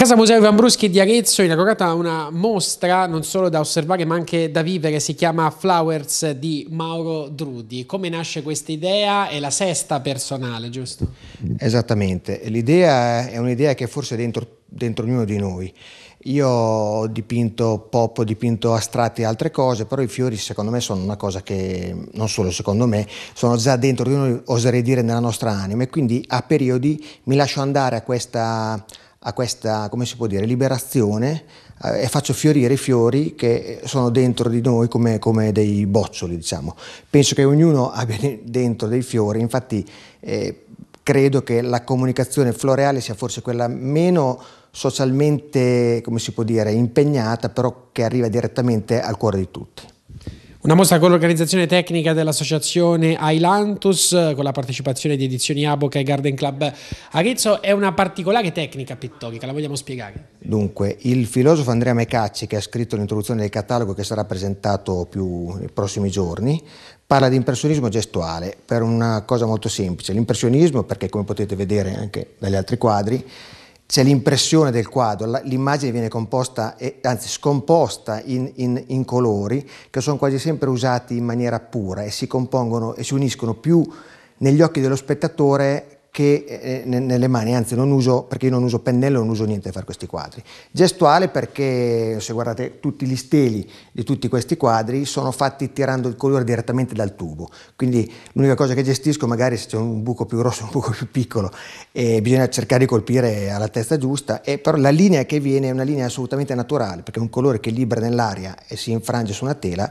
Casa Museo Vambruschi di Arezzo è inaugurata una mostra non solo da osservare ma anche da vivere, si chiama Flowers di Mauro Drudi. Come nasce questa idea? È la sesta personale, giusto? Esattamente, l'idea è un'idea che forse è dentro, dentro ognuno di noi. Io ho dipinto pop, ho dipinto astratti e altre cose, però i fiori secondo me sono una cosa che, non solo secondo me, sono già dentro di noi, oserei dire, nella nostra anima e quindi a periodi mi lascio andare a questa a questa, come si può dire, liberazione eh, e faccio fiorire i fiori che sono dentro di noi come, come, dei boccioli, diciamo. Penso che ognuno abbia dentro dei fiori, infatti eh, credo che la comunicazione floreale sia forse quella meno socialmente, come si può dire, impegnata, però che arriva direttamente al cuore di tutti. Una mostra con l'organizzazione tecnica dell'associazione Ailantus, con la partecipazione di Edizioni Aboca e Garden Club Arezzo, è una particolare tecnica pittorica, la vogliamo spiegare? Dunque, il filosofo Andrea Mecacci, che ha scritto l'introduzione del catalogo che sarà presentato più nei prossimi giorni, parla di impressionismo gestuale per una cosa molto semplice. L'impressionismo, perché come potete vedere anche dagli altri quadri, c'è l'impressione del quadro, l'immagine viene composta, anzi scomposta in, in, in, colori che sono quasi sempre usati in maniera pura e si compongono e si uniscono più negli occhi dello spettatore che eh, eh, nelle mani, anzi non uso, perché io non uso pennello, non uso niente per fare questi quadri. Gestuale perché se guardate tutti gli steli di tutti questi quadri sono fatti tirando il colore direttamente dal tubo, quindi l'unica cosa che gestisco magari se c'è un buco più grosso, un buco più piccolo e eh, bisogna cercare di colpire alla testa giusta, e però la linea che viene è una linea assolutamente naturale, perché un colore che libera nell'aria e si infrange su una tela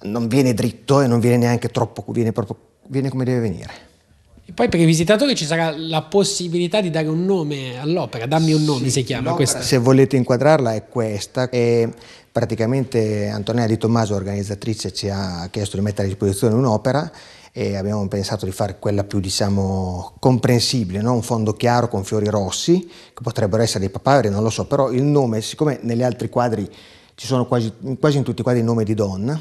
non viene dritto e non viene neanche troppo, viene, proprio, viene come deve venire. E poi per i visitatori ci sarà la possibilità di dare un nome all'opera, dammi un nome sì, si chiama questa. Se volete inquadrarla è questa. È praticamente Antonella Di Tommaso, organizzatrice, ci ha chiesto di mettere a disposizione un'opera e abbiamo pensato di fare quella più diciamo comprensibile, no? un fondo chiaro con fiori rossi, che potrebbero essere dei papaveri, non lo so, però il nome, siccome negli altri quadri ci sono quasi, quasi in tutti i quadri il nome di donna,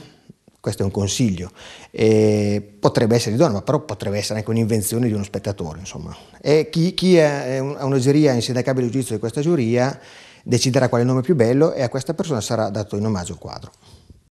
questo è un consiglio. Eh, potrebbe essere di donna, però potrebbe essere anche un'invenzione di uno spettatore, insomma. E chi, chi è, ha una giuria insindacabile giudizio di questa giuria deciderà quale nome è più bello e a questa persona sarà dato in omaggio il quadro.